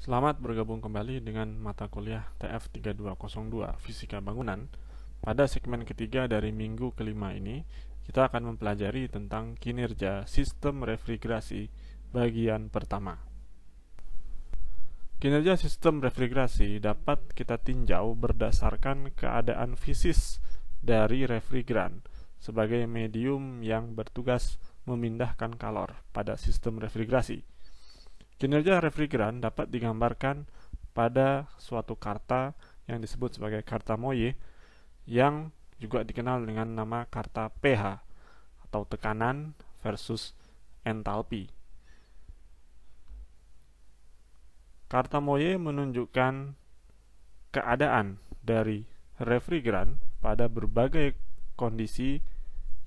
Selamat bergabung kembali dengan mata kuliah TF3202 Fisika Bangunan. Pada segmen ketiga dari minggu kelima ini, kita akan mempelajari tentang kinerja sistem refrigerasi bagian pertama. Kinerja sistem refrigerasi dapat kita tinjau berdasarkan keadaan fisis dari refrigeran sebagai medium yang bertugas memindahkan kalor pada sistem refrigerasi Kinerja refrigeran dapat digambarkan pada suatu karta yang disebut sebagai karta Moye yang juga dikenal dengan nama karta pH atau tekanan versus entalpi. Karta Moye menunjukkan keadaan dari refrigeran pada berbagai kondisi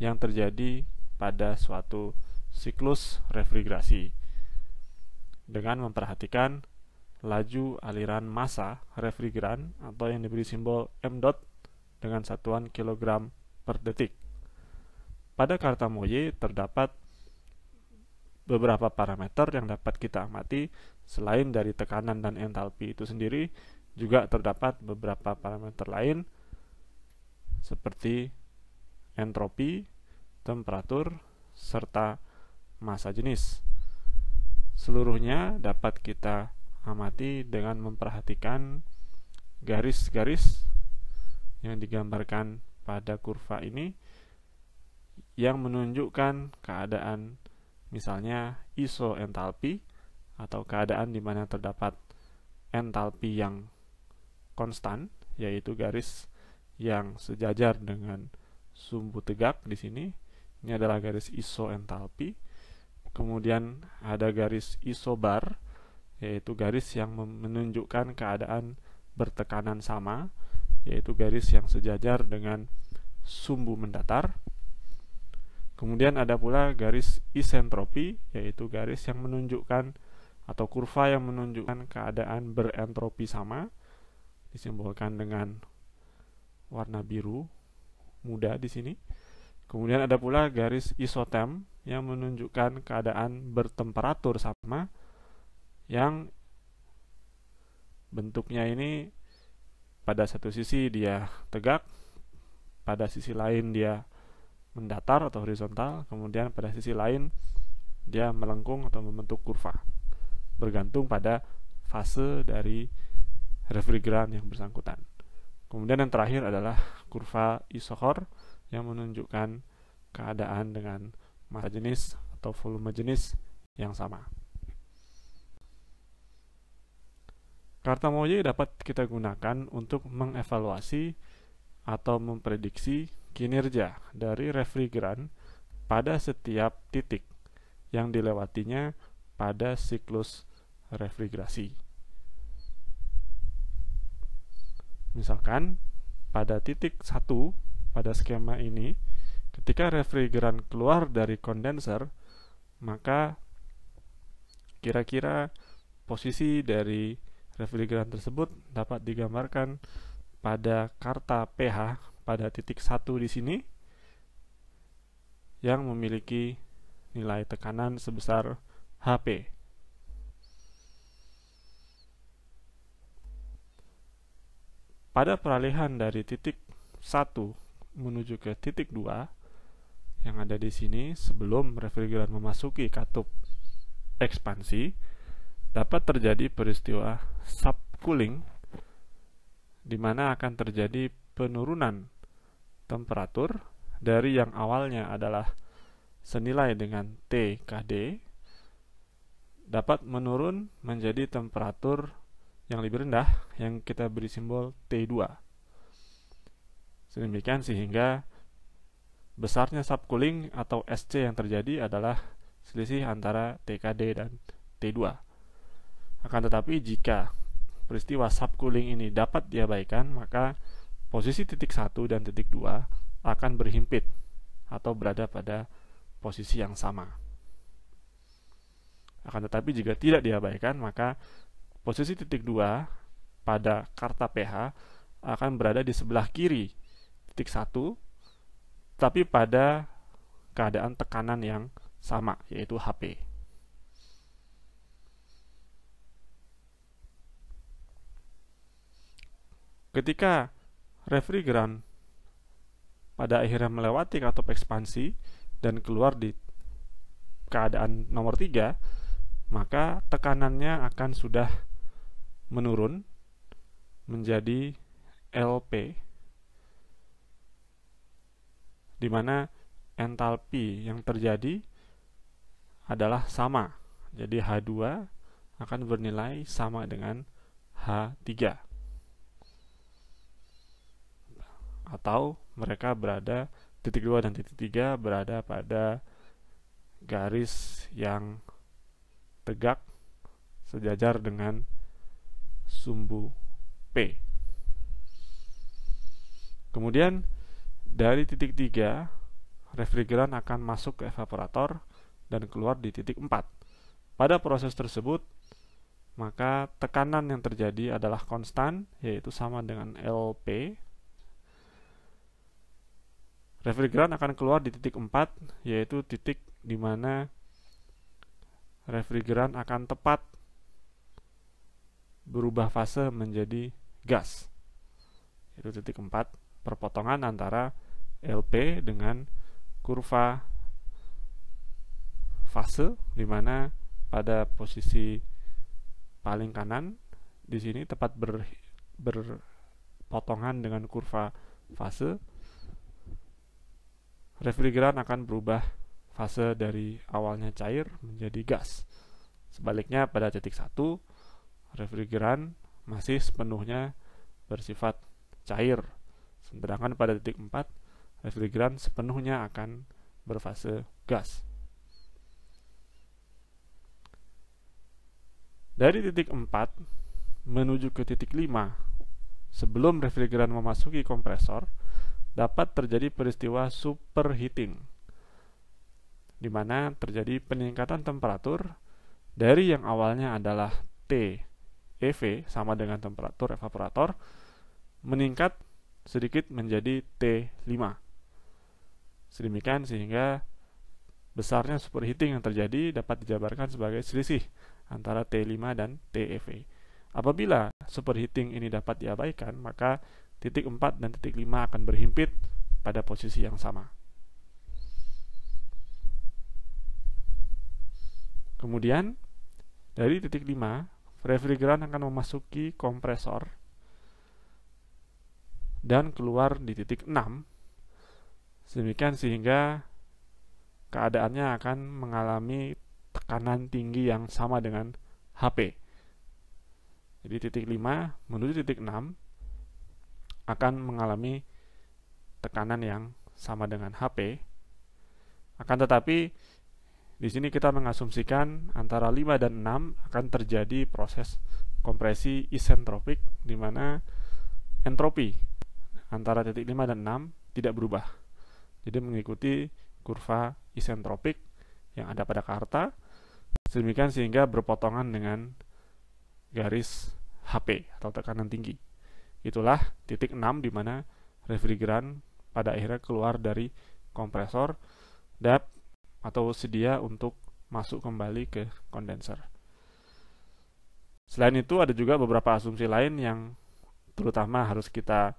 yang terjadi pada suatu siklus refrigerasi dengan memperhatikan laju aliran massa refrigeran atau yang diberi simbol M dot dengan satuan kilogram per detik. Pada karta Moye terdapat beberapa parameter yang dapat kita amati selain dari tekanan dan entalpi itu sendiri juga terdapat beberapa parameter lain seperti entropi, temperatur, serta massa jenis seluruhnya dapat kita amati dengan memperhatikan garis-garis yang digambarkan pada kurva ini yang menunjukkan keadaan misalnya isoentalpi atau keadaan di mana terdapat entalpi yang konstan yaitu garis yang sejajar dengan sumbu tegak di sini ini adalah garis isoentalpi kemudian ada garis isobar yaitu garis yang menunjukkan keadaan bertekanan sama yaitu garis yang sejajar dengan sumbu mendatar kemudian ada pula garis isentropi yaitu garis yang menunjukkan atau kurva yang menunjukkan keadaan berentropi sama disimbolkan dengan warna biru muda di sini kemudian ada pula garis isotem yang menunjukkan keadaan bertemperatur sama yang bentuknya ini pada satu sisi dia tegak, pada sisi lain dia mendatar atau horizontal, kemudian pada sisi lain dia melengkung atau membentuk kurva. Bergantung pada fase dari refrigeran yang bersangkutan. Kemudian yang terakhir adalah kurva isohor yang menunjukkan keadaan dengan masa jenis atau volume jenis yang sama. Karta Moye dapat kita gunakan untuk mengevaluasi atau memprediksi kinerja dari refrigeran pada setiap titik yang dilewatinya pada siklus refrigerasi. Misalkan pada titik 1 pada skema ini Ketika refrigeran keluar dari kondenser, maka kira-kira posisi dari refrigeran tersebut dapat digambarkan pada karta pH pada titik 1 di sini yang memiliki nilai tekanan sebesar HP. Pada peralihan dari titik 1 menuju ke titik 2, yang ada di sini sebelum refrigeran memasuki katup ekspansi dapat terjadi peristiwa subcooling di mana akan terjadi penurunan temperatur dari yang awalnya adalah senilai dengan TKD dapat menurun menjadi temperatur yang lebih rendah yang kita beri simbol T2. Sedemikian sehingga Besarnya subcooling atau SC yang terjadi adalah selisih antara TKD dan T2. Akan tetapi jika peristiwa subcooling ini dapat diabaikan, maka posisi titik 1 dan titik 2 akan berhimpit atau berada pada posisi yang sama. Akan tetapi jika tidak diabaikan, maka posisi titik 2 pada karta pH akan berada di sebelah kiri titik 1 tetapi pada keadaan tekanan yang sama, yaitu HP. Ketika refrigeran pada akhirnya melewati katup ekspansi dan keluar di keadaan nomor 3, maka tekanannya akan sudah menurun menjadi LP di mana entalpi yang terjadi adalah sama. Jadi H2 akan bernilai sama dengan H3. Atau mereka berada titik 2 dan titik 3 berada pada garis yang tegak sejajar dengan sumbu P. Kemudian dari titik 3, refrigeran akan masuk ke evaporator dan keluar di titik 4. Pada proses tersebut, maka tekanan yang terjadi adalah konstan, yaitu sama dengan LP. Refrigeran akan keluar di titik 4, yaitu titik di mana refrigeran akan tepat berubah fase menjadi gas. Itu titik 4 perpotongan antara LP dengan kurva fase di mana pada posisi paling kanan di sini tepat ber, berpotongan dengan kurva fase refrigeran akan berubah fase dari awalnya cair menjadi gas. Sebaliknya pada titik satu refrigeran masih sepenuhnya bersifat cair Sedangkan pada titik 4, refrigeran sepenuhnya akan berfase gas. Dari titik 4 menuju ke titik 5, sebelum refrigeran memasuki kompresor, dapat terjadi peristiwa superheating, di mana terjadi peningkatan temperatur dari yang awalnya adalah T EV sama dengan temperatur evaporator meningkat sedikit menjadi T5. Sedemikian sehingga besarnya superheating yang terjadi dapat dijabarkan sebagai selisih antara T5 dan TFA. E. Apabila superheating ini dapat diabaikan, maka titik 4 dan titik 5 akan berhimpit pada posisi yang sama. Kemudian, dari titik 5, refrigeran akan memasuki kompresor dan keluar di titik 6 demikian sehingga keadaannya akan mengalami tekanan tinggi yang sama dengan HP jadi titik 5 menuju titik 6 akan mengalami tekanan yang sama dengan HP akan tetapi di sini kita mengasumsikan antara 5 dan 6 akan terjadi proses kompresi isentropik di mana entropi antara titik 5 dan 6 tidak berubah. Jadi mengikuti kurva isentropik yang ada pada karta, sedemikian sehingga berpotongan dengan garis HP atau tekanan tinggi. Itulah titik 6 di mana refrigeran pada akhirnya keluar dari kompresor, dap, atau sedia untuk masuk kembali ke kondenser. Selain itu ada juga beberapa asumsi lain yang terutama harus kita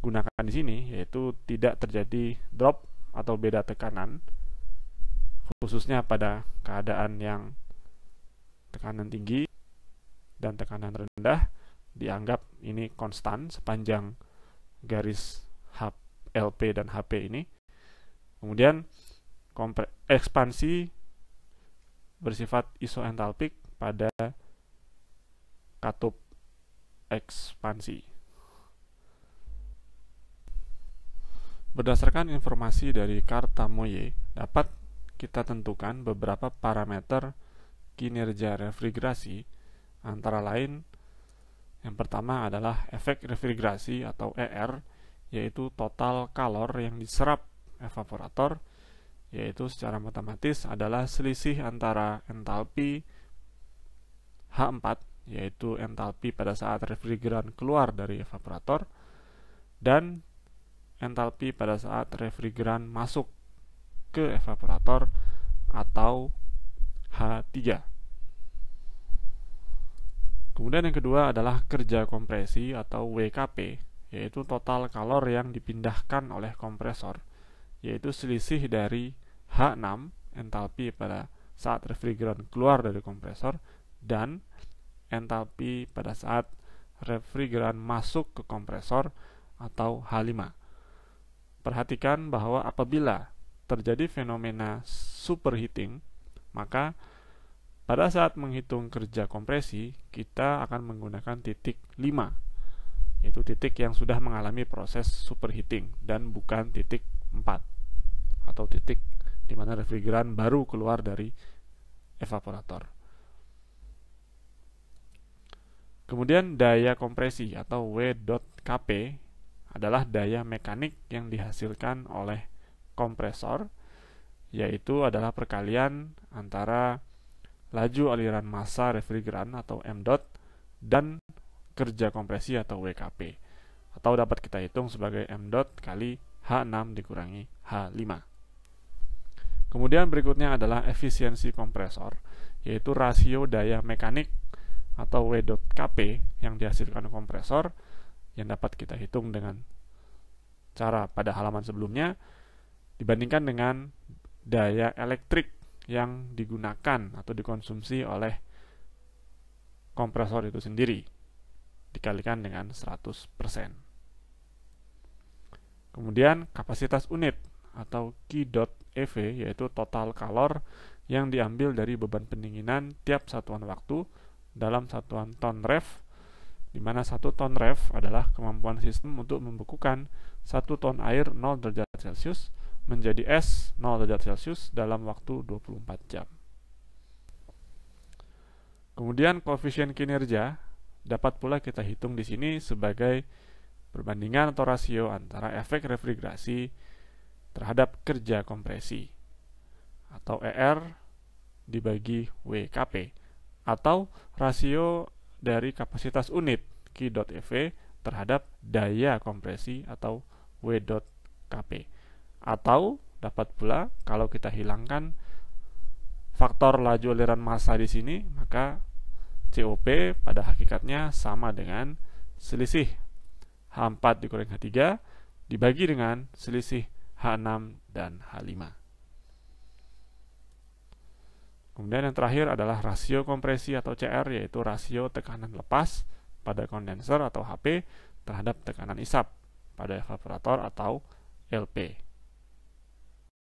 gunakan di sini yaitu tidak terjadi drop atau beda tekanan khususnya pada keadaan yang tekanan tinggi dan tekanan rendah dianggap ini konstan sepanjang garis hlp LP dan HP ini. Kemudian ekspansi bersifat isoentalpik pada katup ekspansi. Berdasarkan informasi dari Karta Moye, dapat kita tentukan beberapa parameter kinerja refrigerasi, antara lain yang pertama adalah efek refrigerasi atau ER, yaitu total kalor yang diserap evaporator, yaitu secara matematis adalah selisih antara entalpi H4, yaitu entalpi pada saat refrigeran keluar dari evaporator, dan entalpi pada saat refrigeran masuk ke evaporator atau H3. Kemudian yang kedua adalah kerja kompresi atau WKP, yaitu total kalor yang dipindahkan oleh kompresor, yaitu selisih dari H6 entalpi pada saat refrigeran keluar dari kompresor dan entalpi pada saat refrigeran masuk ke kompresor atau H5. Perhatikan bahwa apabila terjadi fenomena superheating, maka pada saat menghitung kerja kompresi, kita akan menggunakan titik 5, yaitu titik yang sudah mengalami proses superheating dan bukan titik 4 atau titik di mana refrigeran baru keluar dari evaporator. Kemudian daya kompresi atau W.KP adalah daya mekanik yang dihasilkan oleh kompresor yaitu adalah perkalian antara laju aliran massa refrigeran atau M dot dan kerja kompresi atau WKP atau dapat kita hitung sebagai M dot kali H6 dikurangi H5. Kemudian berikutnya adalah efisiensi kompresor yaitu rasio daya mekanik atau W dot KP yang dihasilkan kompresor yang dapat kita hitung dengan cara pada halaman sebelumnya dibandingkan dengan daya elektrik yang digunakan atau dikonsumsi oleh kompresor itu sendiri dikalikan dengan 100%. Kemudian kapasitas unit atau Q.EV yaitu total kalor yang diambil dari beban pendinginan tiap satuan waktu dalam satuan ton ref di mana satu ton ref adalah kemampuan sistem untuk membekukan satu ton air 0 derajat Celcius menjadi es 0 derajat Celcius dalam waktu 24 jam. Kemudian koefisien kinerja dapat pula kita hitung di sini sebagai perbandingan atau rasio antara efek refrigerasi terhadap kerja kompresi atau ER dibagi WKP atau rasio dari kapasitas unit Q.EV terhadap daya kompresi atau W.KP. Atau dapat pula kalau kita hilangkan faktor laju aliran massa di sini, maka COP pada hakikatnya sama dengan selisih H4 dikurangi H3 dibagi dengan selisih H6 dan H5. Kemudian yang terakhir adalah rasio kompresi atau CR yaitu rasio tekanan lepas pada kondenser atau HP terhadap tekanan isap pada evaporator atau LP.